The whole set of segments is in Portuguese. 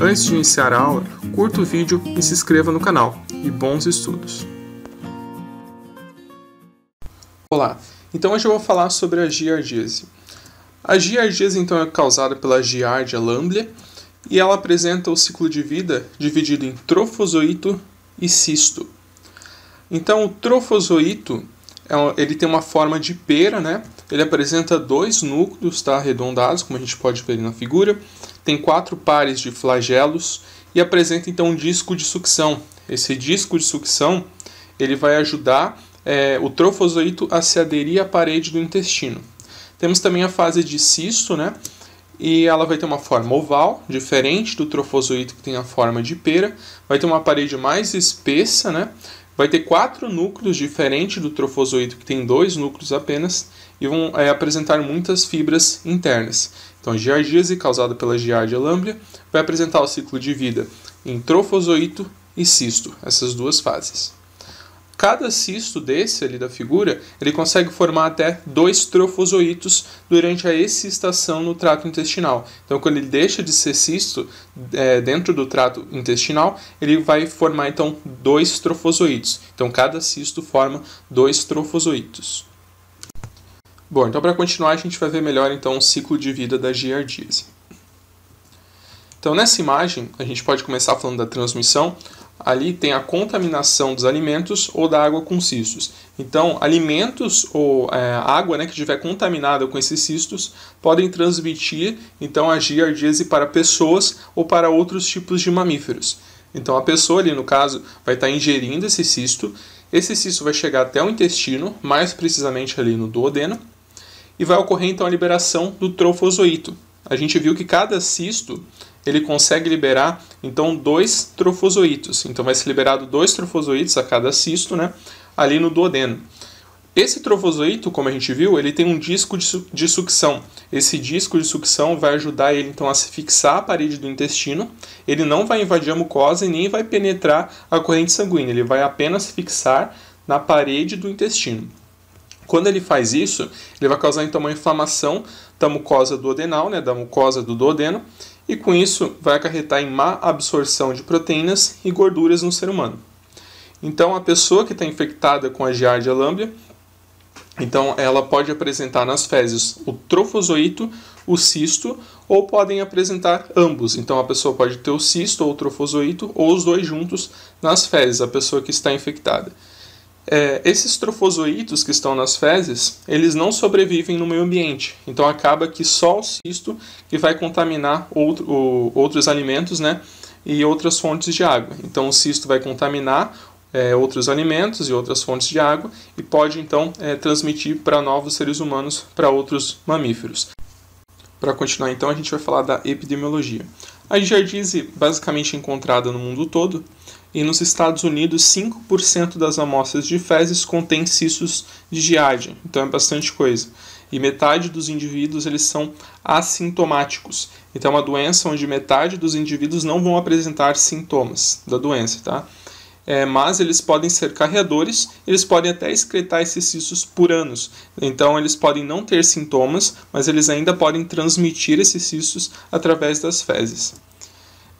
Antes de iniciar a aula, curta o vídeo e se inscreva no canal. E bons estudos! Olá, então hoje eu vou falar sobre a giardíase. A giardíase então é causada pela giardia lamblia e ela apresenta o ciclo de vida dividido em trofozoito e cisto. Então o trofozoito é ele tem uma forma de pera, né? Ele apresenta dois núcleos, tá? Arredondados, como a gente pode ver na figura tem quatro pares de flagelos e apresenta então um disco de sucção. Esse disco de sucção ele vai ajudar é, o trofozoito a se aderir à parede do intestino. Temos também a fase de cisto, né? E ela vai ter uma forma oval, diferente do trofozoito que tem a forma de pera. Vai ter uma parede mais espessa, né? Vai ter quatro núcleos, diferente do trofozoito que tem dois núcleos apenas, e vão é, apresentar muitas fibras internas. Então, a giardíase causada pela giardia lamblia vai apresentar o ciclo de vida em trofozoito e cisto, essas duas fases. Cada cisto desse ali da figura, ele consegue formar até dois trofozoitos durante a excitação no trato intestinal. Então, quando ele deixa de ser cisto é, dentro do trato intestinal, ele vai formar então dois trofozoitos. Então, cada cisto forma dois trofozoitos. Bom, então para continuar a gente vai ver melhor então o ciclo de vida da giardíase. Assim. Então nessa imagem a gente pode começar falando da transmissão. Ali tem a contaminação dos alimentos ou da água com cistos. Então alimentos ou é, água né, que estiver contaminada com esses cistos podem transmitir então a giardíase para pessoas ou para outros tipos de mamíferos. Então a pessoa ali no caso vai estar tá ingerindo esse cisto. Esse cisto vai chegar até o intestino, mais precisamente ali no duodeno e vai ocorrer então a liberação do trofozoito. A gente viu que cada cisto ele consegue liberar então dois trofozoitos. Então vai ser liberado dois trofozoitos a cada cisto, né? Ali no duodeno. Esse trofozoito, como a gente viu, ele tem um disco de, su de, sucção. Esse disco de sucção vai ajudar ele então a se fixar à parede do intestino. Ele não vai invadir a mucosa e nem vai penetrar a corrente sanguínea. Ele vai apenas fixar na parede do intestino. Quando ele faz isso, ele vai causar então uma inflamação da mucosa duodenal, né, da mucosa do duodeno, e com isso vai acarretar em má absorção de proteínas e gorduras no ser humano. Então, a pessoa que está infectada com a giardia lamblia, então ela pode apresentar nas fezes o trofozoito, o cisto, ou podem apresentar ambos. Então, a pessoa pode ter o cisto ou o trofozoito, ou os dois juntos nas fezes, a pessoa que está infectada. É, esses trofozoitos que estão nas fezes, eles não sobrevivem no meio ambiente. Então acaba que só o cisto que vai contaminar outro, o, outros alimentos né, e outras fontes de água. Então o cisto vai contaminar é, outros alimentos e outras fontes de água e pode então é, transmitir para novos seres humanos, para outros mamíferos. Para continuar então, a gente vai falar da epidemiologia. A giardíase basicamente encontrada no mundo todo e nos Estados Unidos 5% das amostras de fezes contém cistos de giardia, então é bastante coisa. E metade dos indivíduos eles são assintomáticos, então é uma doença onde metade dos indivíduos não vão apresentar sintomas da doença, tá? É, mas eles podem ser carreadores, eles podem até excretar esses cistos por anos. Então eles podem não ter sintomas, mas eles ainda podem transmitir esses cistos através das fezes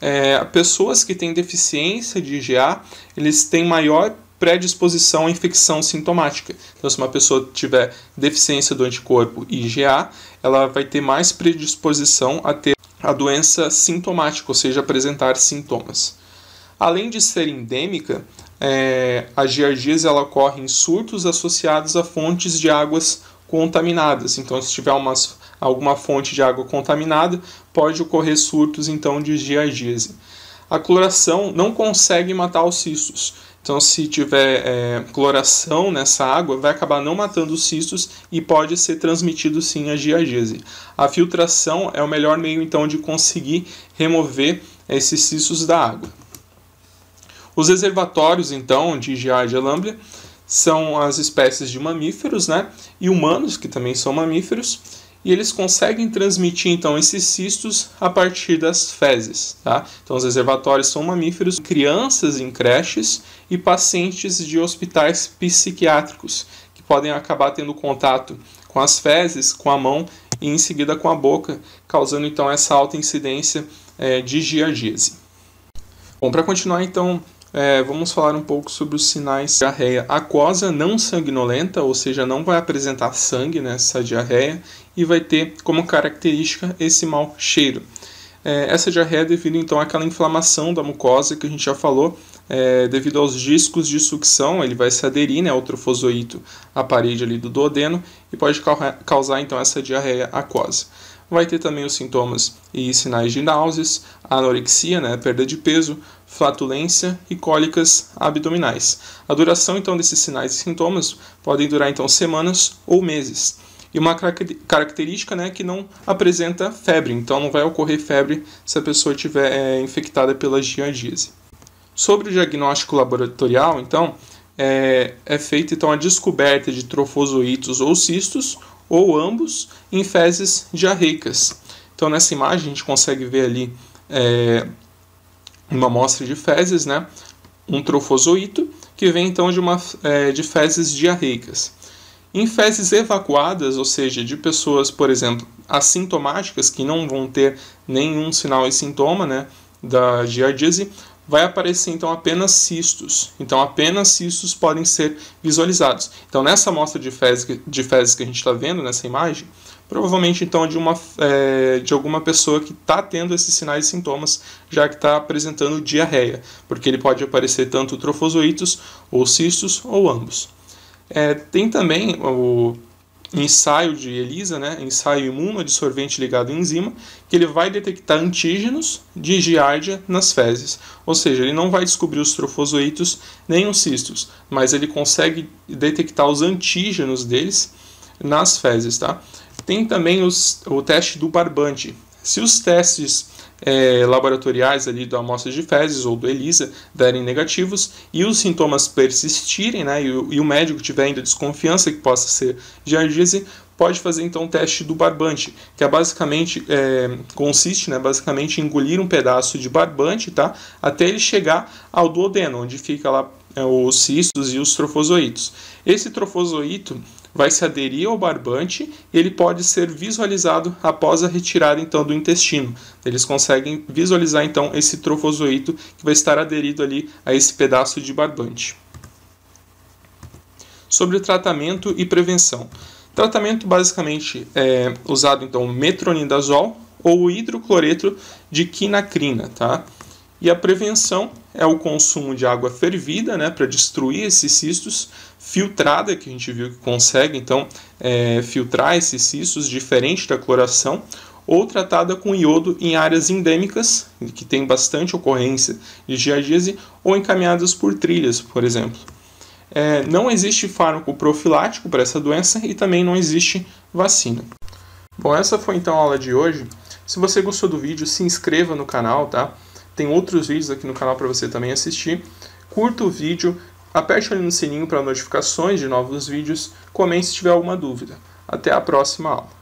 é, pessoas que têm deficiência de IgA, eles têm maior predisposição à infecção sintomática. Então, se uma pessoa tiver deficiência do anticorpo IgA, ela vai ter mais predisposição a ter a doença sintomática, ou seja, apresentar sintomas. Além de ser endêmica, é, a giardias ela ocorre em surtos associados a fontes de águas contaminadas. Então, se tiver umas alguma fonte de água contaminada, pode ocorrer surtos então de giardíase. A cloração não consegue matar os cistos. Então, se tiver é, cloração nessa água, vai acabar não matando os cistos e pode ser transmitido sim a giardíase. A filtração é o melhor meio então de conseguir remover esses cistos da água. Os reservatórios então de giardia lamblia são as espécies de mamíferos, né, e humanos que também são mamíferos e eles conseguem transmitir então esses cistos a partir das fezes. Tá? Então, os reservatórios são mamíferos, crianças em creches e pacientes de hospitais psiquiátricos que podem acabar tendo contato com as fezes, com a mão e em seguida com a boca, causando então essa alta incidência é, de giardíase. Bom, para continuar então é, vamos falar um pouco sobre os sinais de diarreia aquosa não sanguinolenta, ou seja, não vai apresentar sangue nessa diarreia e vai ter como característica esse mau cheiro. É, essa diarreia é devido então àquela inflamação da mucosa que a gente já falou, é, devido aos discos de sucção, ele vai se aderir né, ao trofozoito, à parede ali do duodeno, e pode causar então essa diarreia aquosa. Vai ter também os sintomas e sinais de náuseas, anorexia, né, perda de peso, flatulência e cólicas abdominais. A duração então desses sinais e sintomas podem durar então semanas ou meses. E uma característica né, que não apresenta febre, então não vai ocorrer febre se a pessoa estiver é, infectada pela giardíase. Sobre o diagnóstico laboratorial, então, é, é feita então a descoberta de trofozoitos ou cistos, ou ambos, em fezes diarreicas. Então nessa imagem a gente consegue ver ali é, uma amostra de fezes, né? um trofozoito, que vem então de, uma, é, de fezes diarreicas. Em fezes evacuadas, ou seja, de pessoas, por exemplo, assintomáticas, que não vão ter nenhum sinal e sintoma né, da giardíase, vai aparecer então apenas cistos. Então apenas cistos podem ser visualizados. Então nessa amostra de fezes, de fezes que a gente está vendo nessa imagem, provavelmente então de, uma, é, de alguma pessoa que está tendo esses sinais e sintomas, já que está apresentando diarreia, porque ele pode aparecer tanto trofozoitos ou cistos ou ambos. É, tem também o ensaio de ELISA, né, ensaio imunoadsorvente ligado à enzima, que ele vai detectar antígenos de giardia nas fezes. Ou seja, ele não vai descobrir os trofozoitos nem os cistos, mas ele consegue detectar os antígenos deles nas fezes, tá? Tem também os, o teste do barbante. Se os testes é, laboratoriais ali da amostra de fezes ou do ELISA derem negativos e os sintomas persistirem, né, e, o, e o médico tiver ainda desconfiança que possa ser giardíase, pode fazer então o teste do barbante, que é basicamente é, consiste, né, basicamente em engolir um pedaço de barbante, tá, até ele chegar ao duodeno, onde fica lá é, os cistos e os trofozoitos. Esse trofozoito vai se aderir ao barbante e ele pode ser visualizado após a retirada então do intestino. Eles conseguem visualizar então esse trofozoito que vai estar aderido ali a esse pedaço de barbante. Sobre tratamento e prevenção. Tratamento basicamente é usado então metronidazol ou hidrocloreto de quinacrina, tá? E a prevenção é o consumo de água fervida, né, para destruir esses cistos, filtrada, que a gente viu que consegue, então, é, filtrar esses cistos, diferente da cloração, ou tratada com iodo em áreas endêmicas, que tem bastante ocorrência de giardíase, ou encaminhadas por trilhas, por exemplo. É, não existe fármaco profilático para essa doença e também não existe vacina. Bom, essa foi então a aula de hoje. Se você gostou do vídeo, se inscreva no canal, tá? tem outros vídeos aqui no canal para você também assistir. Curta o vídeo, aperte ali no sininho para notificações de novos vídeos, comente se tiver alguma dúvida. Até a próxima aula.